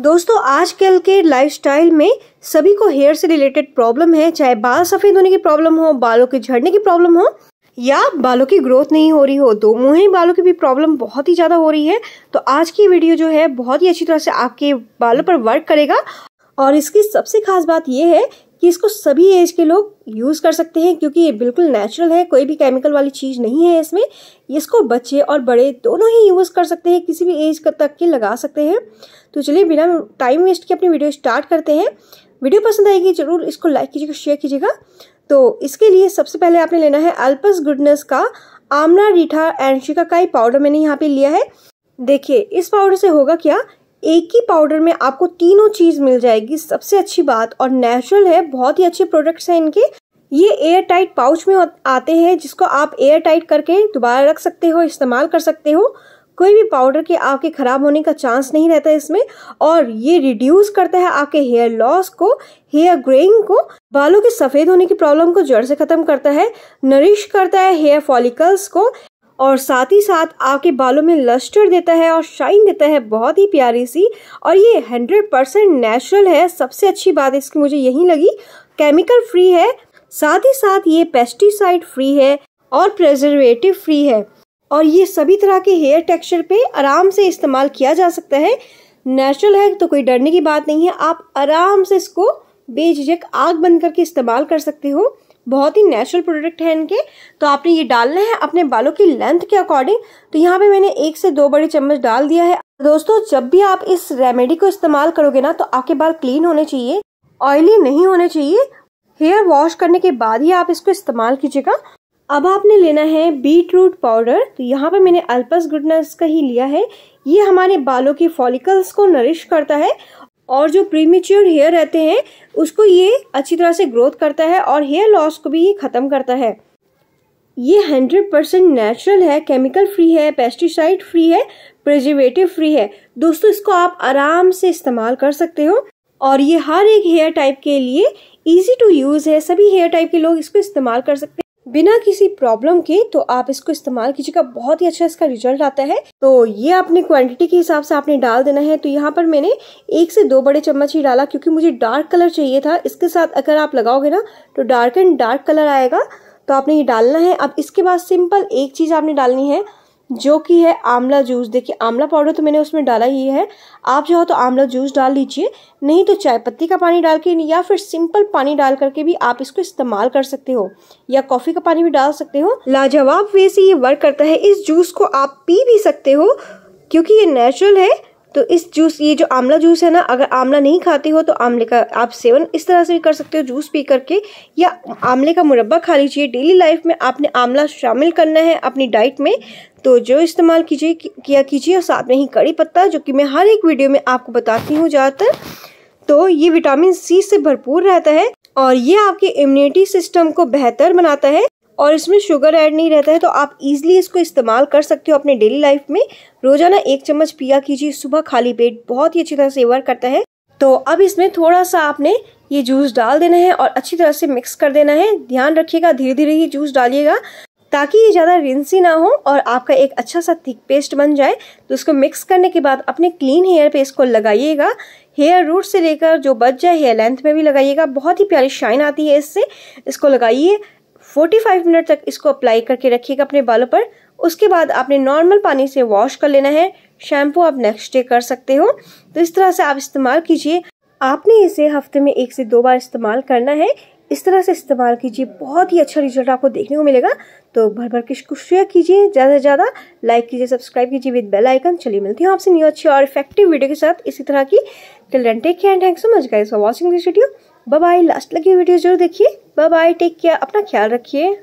दोस्तों आजकल के लाइफस्टाइल में सभी को हेयर से रिलेटेड प्रॉब्लम है चाहे बाल सफ़ेद होने की प्रॉब्लम हो बालों के झड़ने की प्रॉब्लम हो या बालों की ग्रोथ नहीं हो रही हो दो तो मुंह बालों की भी प्रॉब्लम बहुत ही ज़्यादा हो रही है तो आज की वीडियो जो है बहुत ही अच्छी तरह से आपके बालों पर वर्क करेगा और इसकी सबसे खास बात यह है कि इसको सभी एज के लोग यूज़ कर सकते हैं क्योंकि ये बिल्कुल नेचुरल है कोई भी केमिकल वाली चीज़ नहीं है इसमें इसको बच्चे और बड़े दोनों ही यूज़ कर सकते हैं किसी भी एज तक के लगा सकते हैं तो चलिए बिना टाइम वेस्ट के अपनी वीडियो स्टार्ट करते हैं वीडियो पसंद आएगी जरूर इसको लाइक कीजिएगा शेयर कीजिएगा तो इसके लिए सबसे पहले आपने लेना है अल्पस गुडनेस का आमना रीठा एंड शिकाकाई पाउडर मैंने यहाँ पे लिया है देखिए इस पाउडर से होगा क्या एक ही पाउडर में आपको तीनों चीज़ मिल जाएगी सबसे अच्छी बात और नेचुरल है बहुत ही अच्छे प्रोडक्ट्स हैं इनके ये एयर टाइट पाउच में आते हैं जिसको आप एयर टाइट करके दोबारा रख सकते हो इस्तेमाल कर सकते हो कोई भी पाउडर के आपके ख़राब होने का चांस नहीं रहता इसमें और ये रिड्यूस करता है आपके हेयर लॉस को हेयर ग्रेइंग को बालों के सफ़ेद होने की प्रॉब्लम को जड़ से ख़त्म करता है नरिश करता है हेयर फॉलिकल्स को और साथ ही साथ आपके बालों में लस्टर देता है और शाइन देता है बहुत ही प्यारी सी और ये हंड्रेड परसेंट नेचुरल है सबसे अच्छी बात इसकी मुझे यही लगी केमिकल फ्री है साथ ही साथ ये पेस्टिसाइड फ्री है और प्रेजर्वेटिव फ्री है और ये सभी तरह के हेयर टेक्सचर पे आराम से इस्तेमाल किया जा सकता है नेचुरल है तो कोई डरने की बात नहीं है आप आराम से इसको बेझिझक आग बंद करके इस्तेमाल कर सकते हो बहुत ही नेचुरल प्रोडक्ट है इनके तो आपने ये डालना है अपने बालों की लेंथ के अकॉर्डिंग तो यहाँ पे मैंने एक से दो बड़े चम्मच डाल दिया है दोस्तों जब भी आप इस रेमेडी को इस्तेमाल करोगे ना तो आपके बाल क्लीन होने चाहिए ऑयली नहीं होने चाहिए हेयर वॉश करने के बाद ही आप इसको इस्तेमाल कीजिएगा अब आपने लेना है बीट रूट पाउडर तो यहाँ पे मैंने अल्पस गुडनेस का ही लिया है ये हमारे बालों के फॉलिकल्स को नरिश करता है और जो प्रीमेच्योर हेयर रहते हैं उसको ये अच्छी तरह से ग्रोथ करता है और हेयर लॉस को भी ये ख़त्म करता है ये हंड्रेड परसेंट नेचुरल है केमिकल फ्री है पेस्टिसाइड फ्री है प्रिजर्वेटिव फ्री है दोस्तों इसको आप आराम से इस्तेमाल कर सकते हो और ये हर एक हेयर टाइप के लिए इजी टू यूज़ है सभी हेयर टाइप के लोग इसको इस्तेमाल कर सकते हैं बिना किसी प्रॉब्लम के तो आप इसको इस्तेमाल कीजिएगा बहुत ही अच्छा इसका रिजल्ट आता है तो ये आपने क्वांटिटी के हिसाब से आपने डाल देना है तो यहाँ पर मैंने एक से दो बड़े चम्मच ही डाला क्योंकि मुझे डार्क कलर चाहिए था इसके साथ अगर आप लगाओगे ना तो डार्क एंड डार्क कलर आएगा तो आपने ये डालना है अब इसके बाद सिंपल एक चीज़ आपने डालनी है जो कि है आंवला जूस देखिए आंवला पाउडर तो मैंने उसमें डाला ही है आप जो तो आंवला जूस डाल लीजिए नहीं तो चाय पत्ती का पानी डाल के या फिर सिंपल पानी डाल करके भी आप इसको इस्तेमाल कर सकते हो या कॉफ़ी का पानी भी डाल सकते हो लाजवाब वे से ये वर्क करता है इस जूस को आप पी भी सकते हो क्योंकि ये नेचुरल है तो इस जूस ये जो आंवला जूस है ना अगर आंवला नहीं खाते हो तो आंवले का आप सेवन इस तरह से भी कर सकते हो जूस पी करके या आंवले का मुरब्बा खा लीजिए डेली लाइफ में आपने आंवला शामिल करना है अपनी डाइट में तो जो इस्तेमाल कीजिए किया कीजिए और साथ में ही कड़ी पत्ता जो कि मैं हर एक वीडियो में आपको बताती हूँ ज़्यादातर तो ये विटामिन सी से भरपूर रहता है और ये आपके इम्यूनिटी सिस्टम को बेहतर बनाता है और इसमें शुगर ऐड नहीं रहता है तो आप इजीली इसको इस्तेमाल कर सकते हो अपने डेली लाइफ में रोजाना एक चम्मच पिया कीजिए सुबह खाली पेट बहुत ही अच्छी तरह से वर्क करता है तो अब इसमें थोड़ा सा आपने ये जूस डाल देना है और अच्छी तरह से मिक्स कर देना है ध्यान रखिएगा धीरे धीरे ही जूस डालिएगा ताकि ये ज़्यादा रिंसी ना हो और आपका एक अच्छा सा थिक पेस्ट बन जाए तो इसको मिक्स करने के बाद अपने क्लीन हेयर पे इसको लगाइएगा हेयर रूट से लेकर जो बच जाए हेयर लेंथ में भी लगाइएगा बहुत ही प्यारी शाइन आती है इससे इसको लगाइए 45 मिनट तक इसको अप्लाई करके रखिएगा अपने बालों पर उसके बाद आपने नॉर्मल पानी से वॉश कर लेना है शैम्पू आप नेक्स्ट डे कर सकते हो तो इस तरह से आप इस्तेमाल कीजिए आपने इसे हफ्ते में एक से दो बार इस्तेमाल करना है इस तरह से इस्तेमाल कीजिए बहुत ही अच्छा रिजल्ट आपको देखने को मिलेगा तो भर भर के इसको शेयर कीजिए ज़्यादा से ज़्यादा लाइक कीजिए सब्सक्राइब कीजिए विद बेल आइकन चलिए मिलती हूँ आपसे न्यू अच्छी और इफेक्टिव वीडियो के साथ इसी तरह की till take care and thank so much guys for watching this video bye last लगी वीडियो जरूर देखिए बाय बाय टेक केयर अपना ख्याल रखिए